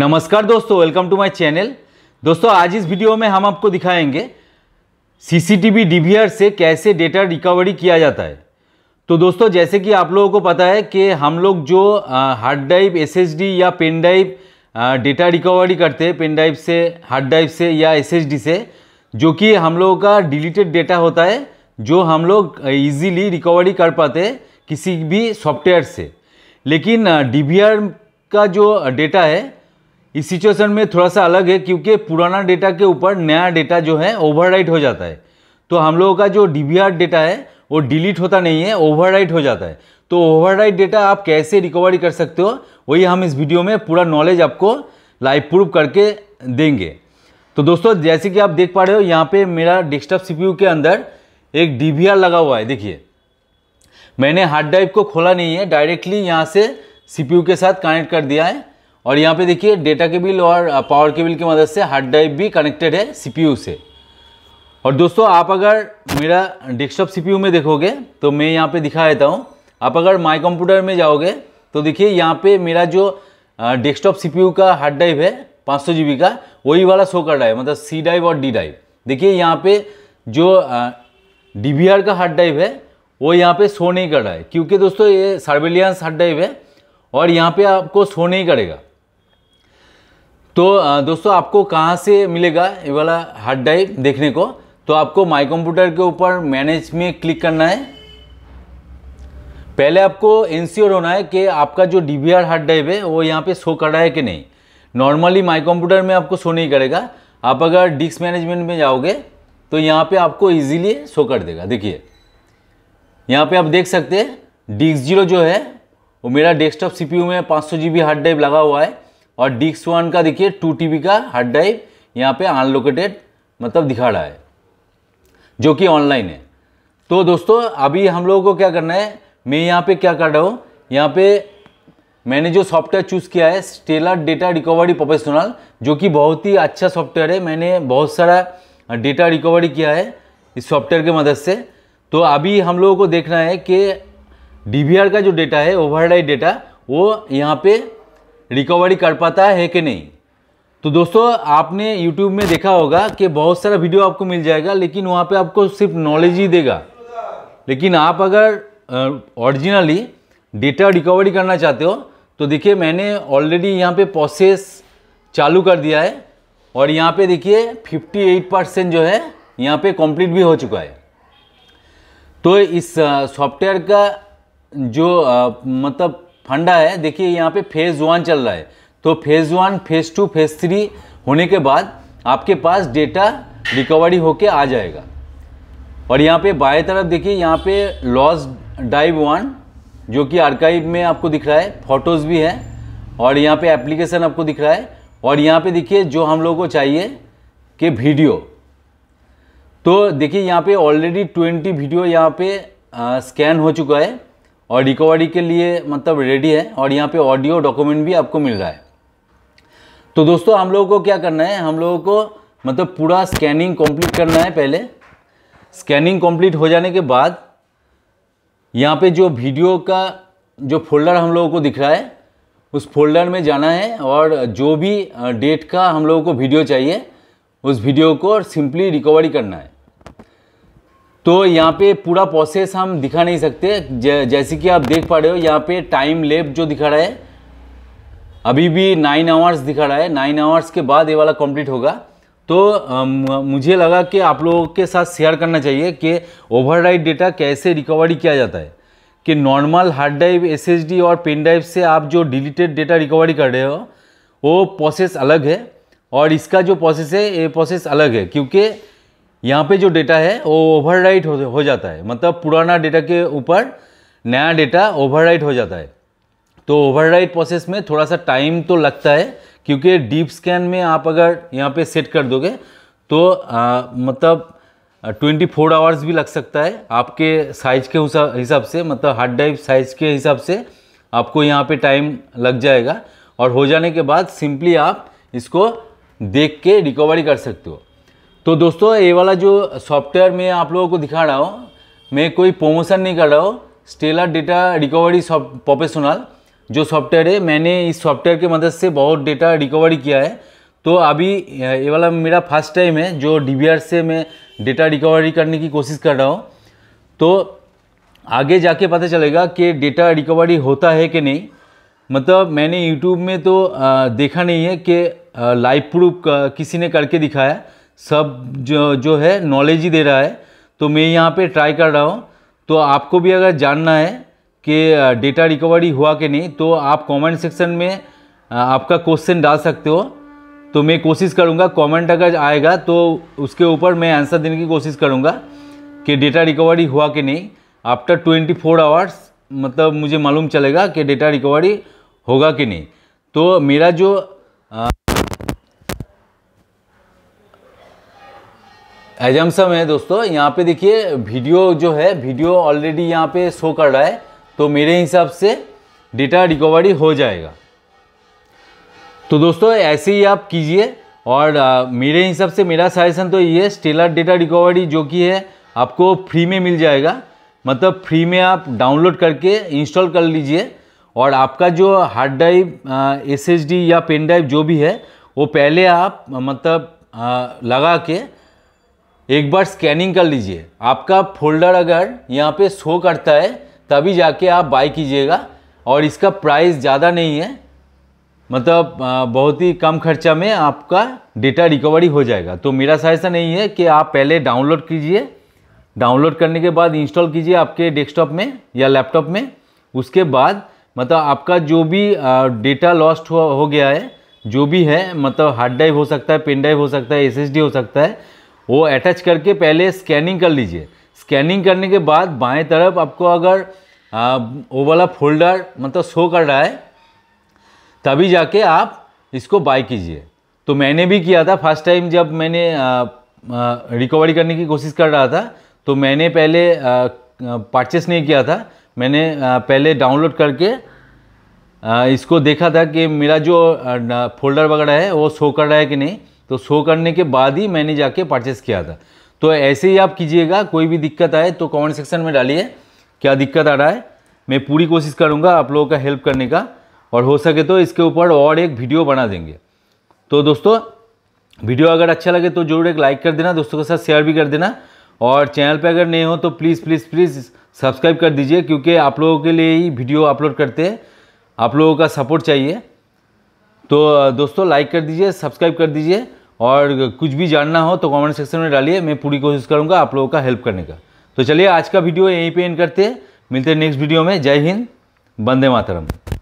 नमस्कार दोस्तों welcome to my channel दोस्तों आज इस वीडियो में हम आपको दिखाएंगे सीसीटीवी डीवीआर से कैसे डेटा रिकवरी किया जाता है तो दोस्तों जैसे कि आप लोगों को पता है कि हम लोग जो हार्ड ड्राइव एसएसडी या पेन ड्राइव डेटा रिकवरी करते हैं पेन ड्राइव से हार्ड ड्राइव से या एस से जो कि हम लोगों का डिलीटेड डेटा होता है जो हम लोग ईजीली रिकवरी कर पाते हैं किसी भी सॉफ्टवेयर से लेकिन डी का जो डेटा है इस सिचुएशन में थोड़ा सा अलग है क्योंकि पुराना डेटा के ऊपर नया डेटा जो है ओवरराइट हो जाता है तो हम लोगों का जो डी डेटा है वो डिलीट होता नहीं है ओवरराइट हो जाता है तो ओवरराइट डेटा आप कैसे रिकवरी कर सकते हो वही हम इस वीडियो में पूरा नॉलेज आपको लाइव प्रूफ करके देंगे तो दोस्तों जैसे कि आप देख पा रहे हो यहाँ पे मेरा डेस्कटॉप सीपीयू के अंदर एक डी लगा हुआ है देखिए मैंने हार्ड ड्राइव को खोला नहीं है डायरेक्टली यहाँ से सीपीयू के साथ कनेक्ट कर दिया है और यहाँ पे देखिए डेटा केबल और पावर uh, केबल की मदद से हार्ड ड्राइव भी कनेक्टेड है सीपीयू से और दोस्तों आप अगर मेरा डेस्कटॉप सीपीयू में देखोगे तो मैं यहाँ पे दिखा देता हूँ आप अगर माई कंप्यूटर में जाओगे तो देखिए यहाँ पे मेरा जो डेस्कटॉप uh, सीपीयू का हार्ड ड्राइव है पाँच सौ का वही वाला शो कर रहा है मतलब सी ड्राइव और डी ड्राइव देखिए यहाँ पर जो डी uh, का हार्ड ड्राइव है वो यहाँ पर शो नहीं कर रहा है क्योंकि दोस्तों ये सर्वेलियंस हार्ड ड्राइव है और यहाँ पर आपको शो नहीं करेगा तो दोस्तों आपको कहाँ से मिलेगा ये वाला हार्ड ड्राइव देखने को तो आपको माई कंप्यूटर के ऊपर मैनेज में क्लिक करना है पहले आपको इंश्योर होना है कि आपका जो डी हार्ड ड्राइव है वो यहाँ पे शो कर रहा है कि नहीं नॉर्मली माई कंप्यूटर में आपको शो नहीं करेगा आप अगर डिस्क मैनेजमेंट में जाओगे तो यहाँ पे आपको इजीली शो कर देगा देखिए यहाँ पे आप देख सकते हैं डिस्क जीरो जो है वो मेरा डेस्कटॉप सीपीयू में पाँच जीबी हार्ड ड्राइव लगा हुआ है और डिक्स वन का देखिए टू टी का हार्ड ड्राइव यहाँ पे अनलोकेटेड मतलब दिखा रहा है जो कि ऑनलाइन है तो दोस्तों अभी हम लोगों को क्या करना है मैं यहाँ पे क्या कर रहा हूँ यहाँ पे मैंने जो सॉफ्टवेयर चूज़ किया है स्टेलर डेटा रिकवरी प्रोफेशनल जो कि बहुत ही अच्छा सॉफ्टवेयर है मैंने बहुत सारा डेटा रिकवरी किया है इस सॉफ्टवेयर के मदद से तो अभी हम लोगों को देखना है कि डी का जो डेटा है ओवर डेटा वो यहाँ पे रिकवरी कर पाता है कि नहीं तो दोस्तों आपने यूट्यूब में देखा होगा कि बहुत सारा वीडियो आपको मिल जाएगा लेकिन वहाँ पे आपको सिर्फ नॉलेज ही देगा लेकिन आप अगर ऑरिजिनली डेटा रिकवरी करना चाहते हो तो देखिए मैंने ऑलरेडी यहाँ पे प्रोसेस चालू कर दिया है और यहाँ पे देखिए 58 परसेंट जो है यहाँ पे कंप्लीट भी हो चुका है तो इस सॉफ्टवेयर का जो आ, मतलब फंडा है देखिए यहाँ पे फेज़ वन चल रहा है तो phase one phase two phase three होने के बाद आपके पास डेटा रिकवरी होके आ जाएगा और यहाँ पे बाएं तरफ देखिए यहाँ पे लॉस डाइव वन जो कि आर्काइव में आपको दिख रहा है फोटोज़ भी है और यहाँ पे एप्लीकेशन आपको दिख रहा है और यहाँ पे देखिए जो हम लोगों को चाहिए कि वीडियो तो देखिए यहाँ पे ऑलरेडी ट्वेंटी वीडियो यहाँ पे आ, स्कैन हो चुका है और रिकवरी के लिए मतलब रेडी है और यहाँ पे ऑडियो डॉक्यूमेंट भी आपको मिल रहा है तो दोस्तों हम लोगों को क्या करना है हम लोगों को मतलब पूरा स्कैनिंग कंप्लीट करना है पहले स्कैनिंग कंप्लीट हो जाने के बाद यहाँ पे जो वीडियो का जो फोल्डर हम लोगों को दिख रहा है उस फोल्डर में जाना है और जो भी डेट का हम लोगों को वीडियो चाहिए उस वीडियो को सिंपली रिकवरी करना है तो यहाँ पे पूरा प्रोसेस हम दिखा नहीं सकते जै, जैसे कि आप देख पा रहे हो यहाँ पे टाइम लेप जो दिखा रहा है अभी भी नाइन आवर्स दिखा रहा है नाइन आवर्स के बाद ये वाला कंप्लीट होगा तो मुझे लगा कि आप लोगों के साथ शेयर करना चाहिए कि ओवरराइड डेटा कैसे रिकवरी किया जाता है कि नॉर्मल हार्ड ड्राइव एस और पेन ड्राइव से आप जो डिलीटेड डेटा रिकवरी कर रहे हो वो प्रोसेस अलग है और इसका जो प्रोसेस है ये प्रोसेस अलग है क्योंकि यहाँ पे जो डेटा है वो ओवरराइट हो, हो जाता है मतलब पुराना डेटा के ऊपर नया डेटा ओवरराइट हो जाता है तो ओवरराइट प्रोसेस में थोड़ा सा टाइम तो लगता है क्योंकि डीप स्कैन में आप अगर यहाँ पे सेट कर दोगे तो आ, मतलब 24 फोर आवर्स भी लग सकता है आपके साइज के हिसाब से मतलब हार्ड ड्राइव साइज के हिसाब से आपको यहाँ पे टाइम लग जाएगा और हो जाने के बाद सिंपली आप इसको देख के रिकवरी कर सकते हो तो दोस्तों ये वाला जो सॉफ्टवेयर मैं आप लोगों को दिखा रहा हूँ मैं कोई प्रमोशन नहीं कर रहा हूँ स्टेला डेटा रिकवरी प्रोफेशनल जो सॉफ्टवेयर है मैंने इस सॉफ्टवेयर की मदद से बहुत डेटा रिकवरी किया है तो अभी ये वाला मेरा फर्स्ट टाइम है जो डी से मैं डेटा रिकवरी करने की कोशिश कर रहा हूँ तो आगे जाके पता चलेगा कि डेटा रिकवरी होता है कि नहीं मतलब मैंने यूट्यूब में तो देखा नहीं है कि लाइव प्रूफ किसी ने करके दिखाया सब जो जो है नॉलेज ही दे रहा है तो मैं यहाँ पे ट्राई कर रहा हूँ तो आपको भी अगर जानना है कि डेटा रिकवरी हुआ कि नहीं तो आप कमेंट सेक्शन में आपका क्वेश्चन डाल सकते हो तो मैं कोशिश करूँगा कमेंट अगर आएगा तो उसके ऊपर मैं आंसर देने की कोशिश करूँगा कि डेटा रिकवरी हुआ कि नहीं आफ्टर ट्वेंटी फोर आवर्स मतलब मुझे मालूम चलेगा कि डेटा रिकवरी होगा कि नहीं तो मेरा जो आ, एजम्सम है दोस्तों यहाँ पे देखिए वीडियो जो है वीडियो ऑलरेडी यहाँ पे शो कर रहा है तो मेरे हिसाब से डेटा रिकवरी हो जाएगा तो दोस्तों ऐसे ही आप कीजिए और आ, मेरे हिसाब से मेरा सजेशन तो ये है स्टेलर डेटा रिकवरी जो कि है आपको फ्री में मिल जाएगा मतलब फ्री में आप डाउनलोड करके इंस्टॉल कर लीजिए और आपका जो हार्ड ड्राइव एस या पेन ड्राइव जो भी है वो पहले आप मतलब आ, लगा के एक बार स्कैनिंग कर लीजिए आपका फोल्डर अगर यहाँ पे शो करता है तभी जाके आप बाई कीजिएगा और इसका प्राइस ज़्यादा नहीं है मतलब बहुत ही कम खर्चा में आपका डेटा रिकवरी हो जाएगा तो मेरा ऐसा नहीं है कि आप पहले डाउनलोड कीजिए डाउनलोड करने के बाद इंस्टॉल कीजिए आपके डेस्कटॉप में या लैपटॉप में उसके बाद मतलब आपका जो भी डेटा लॉस्ट हो, हो गया है जो भी है मतलब हार्ड ड्राइव हो सकता है पेन ड्राइव हो सकता है एसएसडी हो सकता है वो अटैच करके पहले स्कैनिंग कर लीजिए स्कैनिंग करने के बाद बाएं तरफ आपको अगर वो वाला फोल्डर मतलब शो कर रहा है तभी जाके आप इसको बाय कीजिए तो मैंने भी किया था फर्स्ट टाइम जब मैंने रिकवरी करने की कोशिश कर रहा था तो मैंने पहले परचेस नहीं किया था मैंने पहले डाउनलोड करके इसको देखा था कि मेरा जो फोल्डर वगैरह है वो शो कर रहा है कि नहीं तो शो करने के बाद ही मैंने जाके परचेस किया था तो ऐसे ही आप कीजिएगा कोई भी दिक्कत आए तो कमेंट सेक्शन में डालिए क्या दिक्कत आ रहा है मैं पूरी कोशिश करूँगा आप लोगों का हेल्प करने का और हो सके तो इसके ऊपर और एक वीडियो बना देंगे तो दोस्तों वीडियो अगर अच्छा लगे तो जरूर एक लाइक कर देना दोस्तों के साथ शेयर भी कर देना और चैनल पे अगर नए हो तो प्लीज़ प्लीज़ प्लीज़ सब्सक्राइब कर दीजिए क्योंकि आप लोगों के लिए ही वीडियो अपलोड करते हैं आप लोगों का सपोर्ट चाहिए तो दोस्तों लाइक कर दीजिए सब्सक्राइब कर दीजिए और कुछ भी जानना हो तो कमेंट सेक्शन में डालिए मैं पूरी कोशिश करूँगा आप लोगों का हेल्प करने का तो चलिए आज का वीडियो यहीं पे एंड करते हैं मिलते हैं नेक्स्ट वीडियो में जय हिंद वंदे मातरम